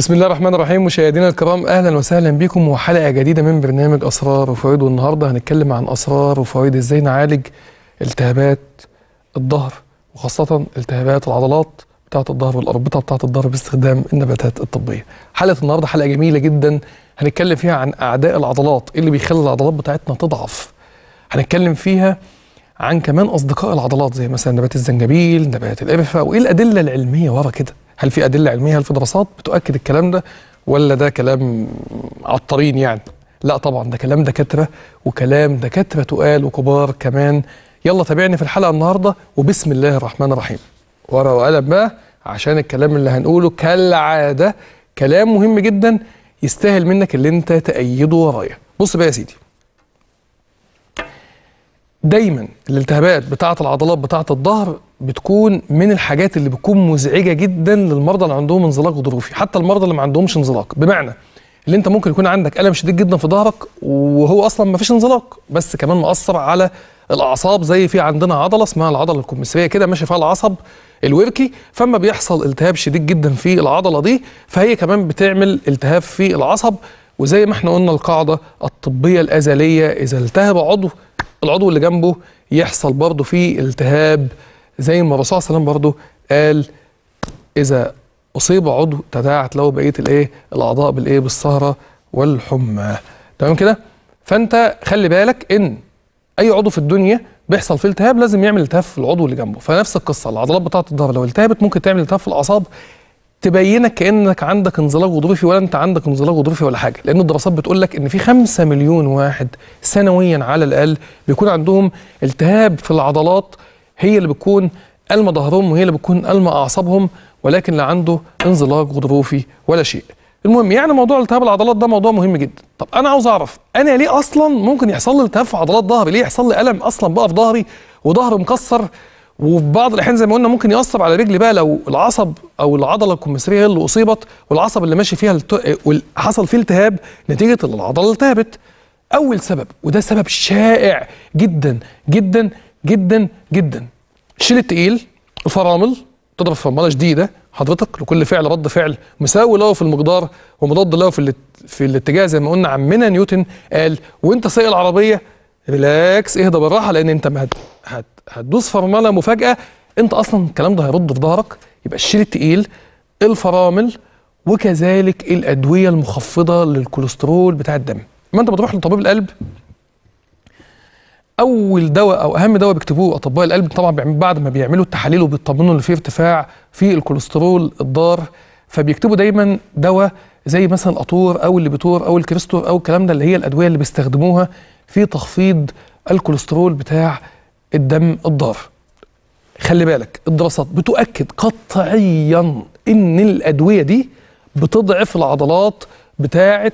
بسم الله الرحمن الرحيم مشاهدينا الكرام اهلا وسهلا بكم وحلقه جديده من برنامج اسرار وفوائد والنهارده هنتكلم عن اسرار وفوائد ازاي نعالج التهابات الظهر وخاصه التهابات العضلات بتاعه الظهر والاربطه بتاعه الظهر باستخدام النباتات الطبيه. حلقه النهارده حلقه جميله جدا هنتكلم فيها عن اعداء العضلات إيه اللي بيخلي العضلات بتاعتنا تضعف. هنتكلم فيها عن كمان اصدقاء العضلات زي مثلا نبات الزنجبيل، نبات القرفه وايه الادله العلميه ورا كده. هل في أدلة علمية هل في دراسات بتؤكد الكلام ده ولا ده كلام عطارين يعني لا طبعا ده كلام دكاترة وكلام دكاترة تقال وكبار كمان يلا تابعني في الحلقة النهاردة وبسم الله الرحمن الرحيم ورقة وقلم بقى عشان الكلام اللي هنقوله كالعادة كلام مهم جدا يستاهل منك اللي انت تأيده ورايا بص بقى يا سيدي دايما الالتهابات بتاعه العضلات بتاعه الظهر بتكون من الحاجات اللي بتكون مزعجه جدا للمرضى اللي عندهم انزلاق غضروفي حتى المرضى اللي ما عندهمش انزلاق بمعنى اللي انت ممكن يكون عندك الم شديد جدا في ظهرك وهو اصلا ما فيش انزلاق بس كمان مأثر على الاعصاب زي في عندنا عضله اسمها العضله الكمثريه كده ماشي فيها العصب الوركي فما بيحصل التهاب شديد جدا في العضله دي فهي كمان بتعمل التهاب في العصب وزي ما احنا قلنا القاعده الطبيه الازليه اذا التهب عضو العضو اللي جنبه يحصل برضه فيه التهاب زي ما الرسول صلى الله عليه وسلم برضه قال اذا اصيب عضو تداعت له بقيه الايه الاعضاء بالايه بالسهره والحمى تمام كده فانت خلي بالك ان اي عضو في الدنيا بيحصل فيه التهاب لازم يعمل التهاب في العضو اللي جنبه فنفس القصه العضلات بتاعت الظهر لو التهبت ممكن تعمل التهاب في الاعصاب تبينك كانك عندك انزلاق غضروفي ولا انت عندك انزلاق غضروفي ولا حاجه لان الدراسات بتقول لك ان في 5 مليون واحد سنويا على الاقل بيكون عندهم التهاب في العضلات هي اللي بتكون الم ظهرهم وهي اللي بتكون الم اعصابهم ولكن لا عنده انزلاق غضروفي ولا شيء المهم يعني موضوع التهاب العضلات ده موضوع مهم جدا طب انا عاوز اعرف انا ليه اصلا ممكن يحصل لي التهاب في عضلات ظهري ليه يحصل لي الم اصلا بقى في ظهري وظهري مكسر وفي بعض الاحيان زي ما قلنا ممكن ياثر على رجلي بقى لو العصب او العضله الكمثريه اللي اصيبت والعصب اللي ماشي فيها حصل فيه التهاب نتيجه ان العضله التهبت اول سبب وده سبب شائع جدا جدا جدا جدا الشيل التقيل الفرامل تضرب فرمله شديده حضرتك لكل فعل رد فعل مساوي له في المقدار ومضاد له في, في الاتجاه زي ما قلنا عمنا نيوتن قال وانت سايق العربيه ريلاكس اهدى بالراحه لان انت هت... هت... هتدوس فرمله مفاجاه انت اصلا الكلام ده هيرد في ظهرك يبقى الشيل التقيل الفرامل وكذلك الادويه المخفضه للكوليسترول بتاع الدم ما انت بتروح لطبيب القلب اول دواء او اهم دواء بيكتبوه اطباء القلب طبعا بعد ما بيعملوا التحاليل وبيطمنوا ان في ارتفاع في الكوليسترول الضار فبيكتبوا دايما دواء زي مثلا الاطور او بتور او الكريستور او الكلام ده اللي هي الادويه اللي بيستخدموها في تخفيض الكوليسترول بتاع الدم الضار خلي بالك الدراسات بتؤكد قطعيا ان الادويه دي بتضعف العضلات بتاعه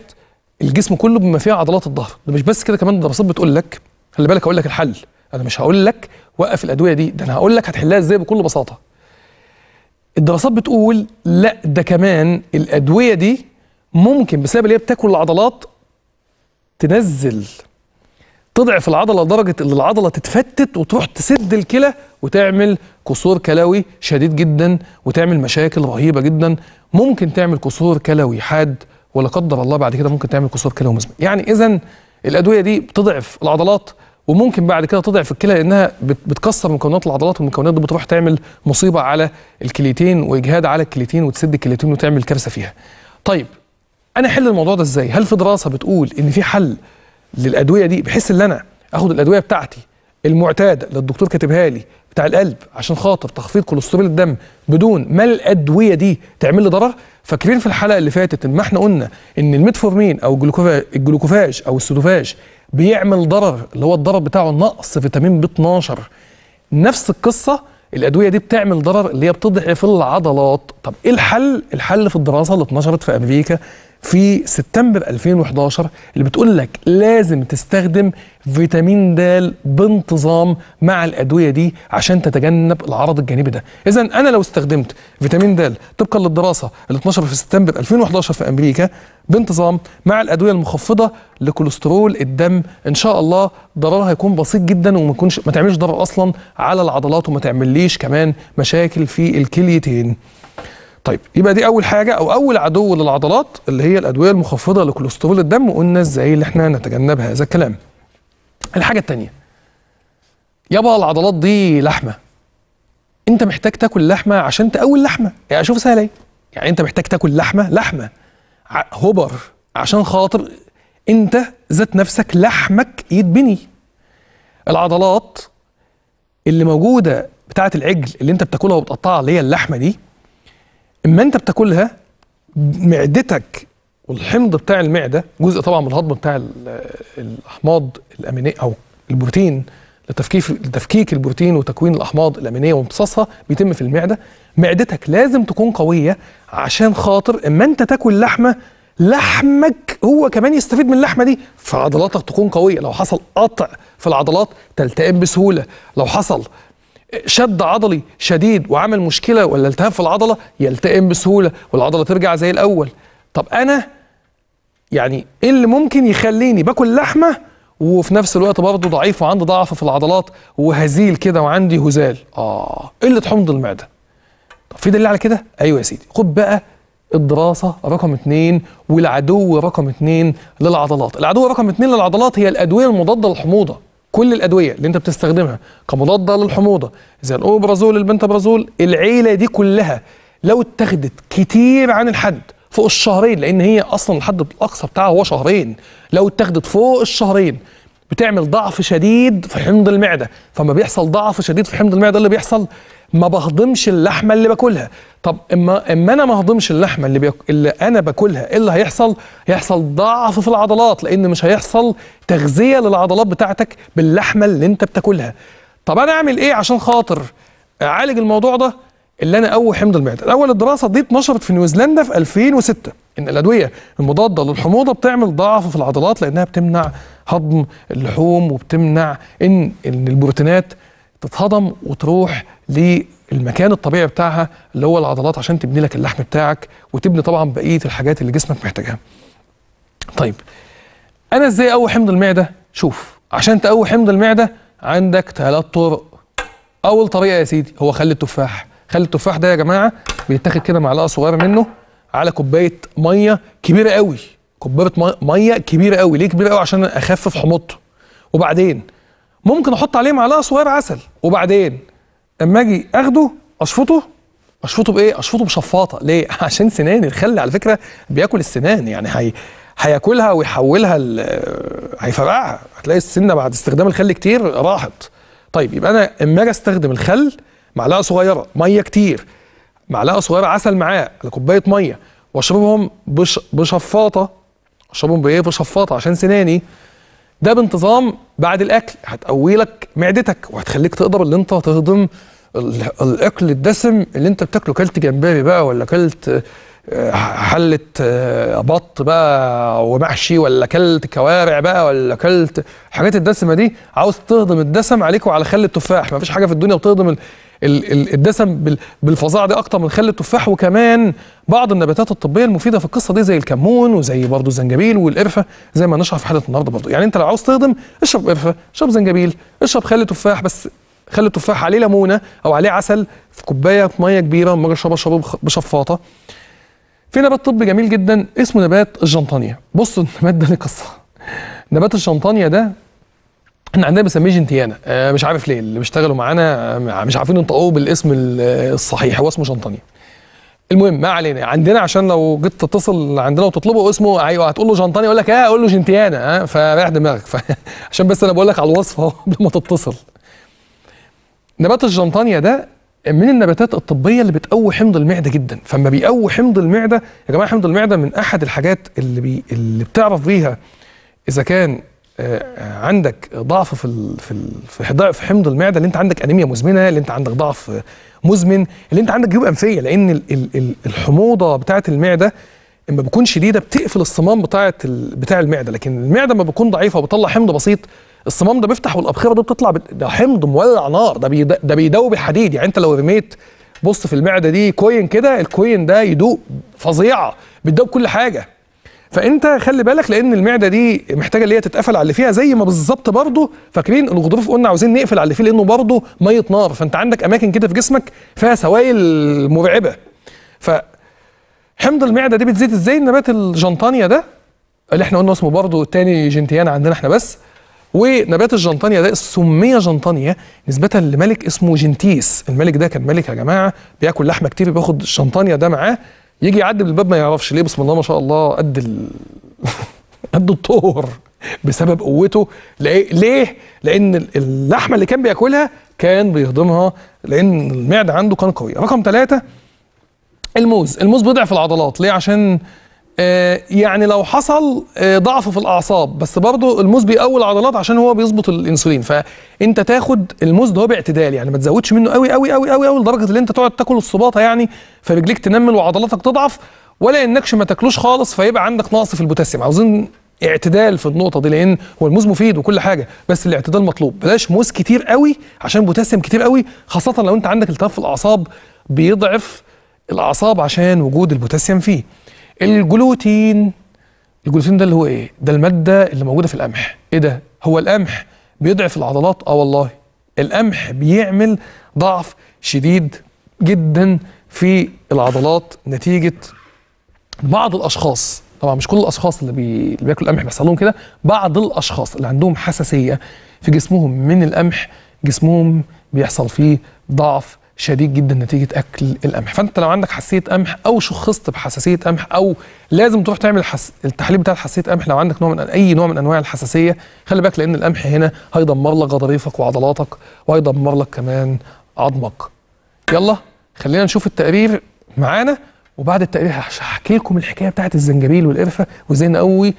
الجسم كله بما فيها عضلات الظهر ده مش بس كده كمان الدراسات بتقول لك خلي بالك هقول لك الحل انا مش هقول لك وقف الادويه دي ده انا هقول لك هتحلها ازاي بكل بساطه الدراسات بتقول لا ده كمان الادويه دي ممكن بسبب اللي هي بتاكل العضلات تنزل تضعف العضله لدرجه ان العضله تتفتت وتروح تسد الكلى وتعمل كسور كلوي شديد جدا وتعمل مشاكل رهيبه جدا ممكن تعمل كسور كلوي حاد ولا قدر الله بعد كده ممكن تعمل كسور كلوي مزمن يعني اذا الادويه دي بتضعف العضلات وممكن بعد كده تضعف الكلى لانها بتكسر مكونات العضلات والمكونات دي بتروح تعمل مصيبه على الكليتين واجهاد على الكليتين وتسد الكليتين وتعمل كارثه فيها. طيب انا احل الموضوع ده ازاي؟ هل في دراسه بتقول ان في حل للادويه دي بحيث ان انا اخد الادويه بتاعتي المعتاده اللي الدكتور كاتبها لي بتاع القلب عشان خاطر تخفيض كوليسترول الدم بدون ما الادويه دي تعمل لي ضرر فاكرين في الحلقه اللي فاتت ان ما احنا قلنا ان الميتفورمين او الجلوكوفاج او السودوفاج بيعمل ضرر اللي هو الضرر بتاعه نقص فيتامين ب 12 نفس القصه الادويه دي بتعمل ضرر اللي هي بتضعف العضلات طب ايه الحل الحل في الدراسه اللي اتنشرت في امريكا في سبتمبر 2011 اللي بتقول لك لازم تستخدم فيتامين د بانتظام مع الادويه دي عشان تتجنب العرض الجانبي ده اذا انا لو استخدمت فيتامين د طبقا للدراسه ال 12 في سبتمبر 2011 في امريكا بانتظام مع الادويه المخفضه لكوليسترول الدم ان شاء الله ضررها يكون بسيط جدا وما تكونش ما تعملش ضرر اصلا على العضلات وما تعمليش كمان مشاكل في الكليتين طيب يبقى دي اول حاجه او اول عدو للعضلات اللي هي الادويه المخفضه لكوليسترول الدم وقلنا ازاي اللي احنا نتجنب هذا الكلام الحاجه الثانيه يابا العضلات دي لحمه انت محتاج تاكل لحمه عشان تقوي اللحمه يعني شوف سهله ايه يعني انت محتاج تاكل لحمه لحمه هبر عشان خاطر انت ذات نفسك لحمك يتبني العضلات اللي موجوده بتاعه العجل اللي انت بتاكلها وبتقطعها اللي هي اللحمه دي اما انت بتاكلها معدتك والحمض بتاع المعده جزء طبعا من الهضم بتاع الاحماض الامينيه او البروتين لتفكيك لتفكيك البروتين وتكوين الاحماض الامينيه وامتصاصها بيتم في المعده معدتك لازم تكون قويه عشان خاطر اما انت تاكل لحمه لحمك هو كمان يستفيد من اللحمه دي فعضلاتك تكون قويه لو حصل قطع في العضلات تلتئم بسهوله لو حصل شد عضلي شديد وعمل مشكله ولا التهاب في العضله يلتئم بسهوله والعضله ترجع زي الاول طب انا يعني ايه اللي ممكن يخليني باكل لحمه وفي نفس الوقت برضه ضعيف وعندي ضعف في العضلات وهزيل كده وعندي هزال اه قله حمض المعده طب في دليل على كده ايوه يا سيدي خد بقى الدراسة رقم اثنين والعدو رقم اثنين للعضلات العدو رقم اثنين للعضلات هي الأدوية المضادة للحموضة كل الادويه اللي انت بتستخدمها كمضاده للحموضه زي الاوبرازول البنتابرازول العيله دي كلها لو اتخذت كتير عن الحد فوق الشهرين لان هي اصلا الحد الاقصى بتاعها هو شهرين لو اتخذت فوق الشهرين بتعمل ضعف شديد في حمض المعده فما بيحصل ضعف شديد في حمض المعده اللي بيحصل ما بهضمش اللحمه اللي باكلها طب اما اما انا ما هضمش اللحمه اللي, بيك... اللي انا باكلها ايه اللي هيحصل هيحصل ضعف في العضلات لان مش هيحصل تغذيه للعضلات بتاعتك باللحمه اللي انت بتاكلها طب انا اعمل ايه عشان خاطر اعالج الموضوع ده اللي انا اقوي حمض المعده الاول الدراسه دي اتنشرت في نيوزيلندا في 2006 ان الادويه المضاده للحموضه بتعمل ضعف في العضلات لانها بتمنع هضم اللحوم وبتمنع ان البروتينات تتهضم وتروح للمكان الطبيعي بتاعها اللي هو العضلات عشان تبني لك اللحم بتاعك وتبني طبعا بقيه الحاجات اللي جسمك محتاجها طيب انا ازاي اقوي حمض المعده شوف عشان تقوي حمض المعده عندك ثلاث طرق اول طريقه يا سيدي هو خلي التفاح خلي التفاح ده يا جماعه بيتاخد كده معلقه صغيره منه على كوبايه ميه كبيره قوي كوبايه ميه كبيره قوي ليه كبيره قوي عشان اخفف حموضته وبعدين ممكن احط عليه معلقه صغيره عسل وبعدين اما اجي اخده اشفطه اشفطه بايه اشفطه بشفاطه ليه عشان سنان الخل على فكره بياكل السنان يعني هي هياكلها ويحولها هيفرقعها هتلاقي السنه بعد استخدام الخل كتير راحت طيب يبقى انا اما اجي استخدم الخل معلقه صغيره ميه كتير معلقه صغيره عسل معاه على كوبايه ميه واشربهم بش بشفاطه اشربهم بايه بشفاطه عشان سناني ده بانتظام بعد الاكل هتقوي لك معدتك وهتخليك تقدر ان انت تهضم الاكل الدسم اللي انت بتاكله كلت جمبري بقى ولا كلت آه، حله آه، بط بقى ومحشي ولا كلت كوارع بقى ولا كلت الحاجات الدسمه دي عاوز تهضم الدسم عليك وعلى خل التفاح مفيش حاجه في الدنيا بتهضم الدسم بالفظاعه دي اكتر من خل التفاح وكمان بعض النباتات الطبيه المفيده في القصه دي زي الكمون وزي برضه الزنجبيل والقرفه زي ما نشرح في حلقه النهارده برضه يعني انت لو عاوز تهضم اشرب قرفه اشرب زنجبيل اشرب خل تفاح بس خل التفاح عليه ليمونه او عليه عسل في كوبايه ميه كبيره لما اشربها اشربه بشفاطه في نبات طبي جميل جدا اسمه نبات الجنطانيه بصوا النبات ده ليه قصه نبات الشنطانيا ده احنا عندنا بنسميه جنتيانا آه، مش عارف ليه اللي بيشتغلوا معانا آه، مش عارفين ينطقوه بالاسم الصحيح هو اسمه شنطانيه المهم ما علينا عندنا عشان لو جيت تتصل عندنا وتطلبه اسمه ايوه هتقول له جنطاني يقول لك اه قول له جنتيانا اه فريح دماغك عشان بس انا بقول لك على الوصف اهو قبل ما تتصل نبات الجنطانيا ده من النباتات الطبيه اللي بتقوي حمض المعده جدا فما بيقوي حمض المعده يا جماعه حمض المعده من احد الحاجات اللي بي اللي بتعرف بيها اذا كان آه، عندك ضعف في في في حمض المعده اللي انت عندك انيميا مزمنه اللي انت عندك ضعف مزمن اللي انت عندك جيوب انفيه لان الحموضه بتاعه المعده اما بتكون شديده بتقفل الصمام بتاعه بتاع المعده لكن المعده ما بتكون ضعيفه وبتطلع حمض بسيط الصمام ده بيفتح والابخره دي بتطلع ده حمض مولع نار ده ده بيدوب حديد يعني انت لو رميت بص في المعده دي كوين كده الكوين ده يدوق فظيعه بتدوب كل حاجه فانت خلي بالك لان المعده دي محتاجه اللي هي تتقفل على اللي فيها زي ما بالظبط برضه فاكرين الغضروف قلنا عاوزين نقفل على اللي فيه لانه برضه ميه نار فانت عندك اماكن كده في جسمك فيها سوائل مرعبه ف حمض المعده دي بتزيد ازاي النبات الجنطانيا ده اللي احنا قلنا اسمه برضه تاني جنتيان عندنا احنا بس ونبات الجنطانيا ده سمي جنطانيا نسبة لملك اسمه جنتيس الملك ده كان ملك يا جماعة بياكل لحمة كتير بياخد الجنطانيا ده معاه يجي يعدي من الباب ما يعرفش ليه بسم الله ما شاء الله قد ال... قد الطور بسبب قوته ليه؟ لان اللحمه اللي كان بياكلها كان بيهضمها لان المعده عنده كان قويه رقم ثلاثة الموز الموز بيضعف العضلات ليه عشان آه، يعني لو حصل آه، ضعف في الاعصاب بس برضه الموز بيقوي العضلات عشان هو بيظبط الانسولين فانت تاخد الموز ده باعتدال يعني ما تزودش منه قوي قوي قوي قوي قوي لدرجه ان انت تقعد تاكل الصباطه يعني فرجليك تنمل وعضلاتك تضعف ولا انكش ما تاكلوش خالص فيبقى عندك نقص في البوتاسيوم عاوزين اعتدال في النقطه دي لان هو الموز مفيد وكل حاجه بس الاعتدال مطلوب بلاش موز كتير قوي عشان بوتاسيوم كتير قوي خاصه لو انت عندك التهاب في الاعصاب بيضعف الاعصاب عشان وجود البوتاسيوم فيه الجلوتين الجلوتين ده اللي هو ايه ده الماده اللي موجوده في القمح ايه ده هو القمح بيضعف العضلات اه والله القمح بيعمل ضعف شديد جدا في العضلات نتيجه بعض الاشخاص طبعا مش كل الاشخاص اللي, بي... اللي بياكلوا القمح بيحصل لهم كده بعض الاشخاص اللي عندهم حساسيه في جسمهم من القمح جسمهم بيحصل فيه ضعف شديد جدا نتيجه اكل القمح فانت لو عندك حساسيه قمح او شخصت بحساسيه قمح او لازم تروح تعمل الحس... التحليل بتاع حساسيه قمح لو عندك نوع من اي نوع من انواع الحساسيه خلي بالك لان القمح هنا هيدمر لك غضاريفك وعضلاتك وهيدمر لك كمان عظمك يلا خلينا نشوف التقرير معانا وبعد التقرير هحكي لكم الحكايه بتاعت الزنجبيل والقرفه وازاي نقوي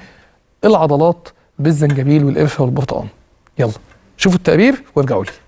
العضلات بالزنجبيل والقرفه والبرتقال يلا شوفوا التقرير وارجعوا لي